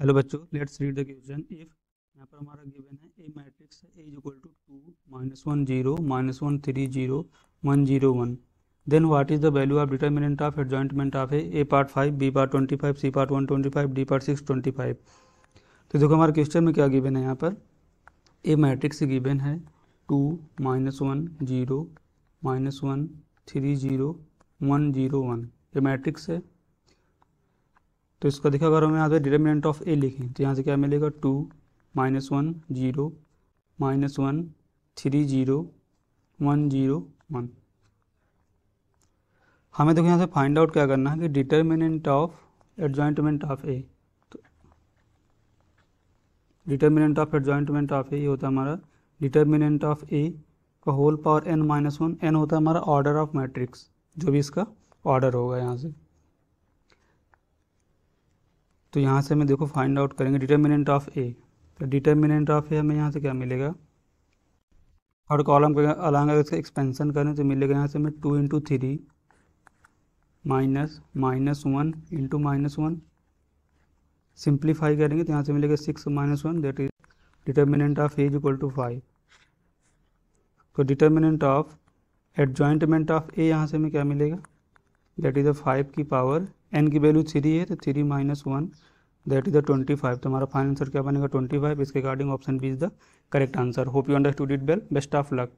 hello बच्चों let's read the question if यहाँ पर हमारा गिवन है a matrix A is equal to two minus one zero minus one three zero one zero one then what is the value of determinant of adjointment of A A part five B part twenty five C part one twenty five D part six twenty five तो देखो हमारे question में क्या given है यहाँ पर a matrix given है two minus one zero minus one three zero one zero one ये मैट्रिक्स है तो इसका देखा अगर हम यहाँ पे डिटर्मिनेंट ऑफ ए लिखें तो यहाँ से क्या मिलेगा two minus one zero minus one three zero one zero one हमें देखो यहाँ से फाइंड आउट क्या करना है कि determinant of adjointment of A तो determinant of adjointment of A ये होता है हमारा डिटर्मिनेंट ऑफ ए का whole power n minus one n होता है हमारा ऑर्डर ऑफ मैट्रिक्स जो भी इसका ऑर्डर होगा यहाँ से तो यहाँ से हमें देखो फाइंड आउट करेंगे डिटर्मिनेंट ऑफ ए तो डिटर्मिनेंट ऑफ ए हमें यहाँ से क्या मिलेगा हर कॉलम के अलांग अगर इसका एक्सपेंसन करें तो मिलेगा यहाँ से हमें two into three minus minus one into minus one simplify करेंगे तो यहाँ से मिलेगा six minus one that is determinant of A is equal to five तो determinant of adjointment of A यहाँ से हमें क्या मिलेगा दैट इज़ द फाइव की पावर एन की वैल्यू थ्री है तो three minus one that is the twenty five तो हमारा फाइनल आंसर क्या बनेगा ट्वेंटी फाइव इसके according option B is the correct answer hope you understood it well best of luck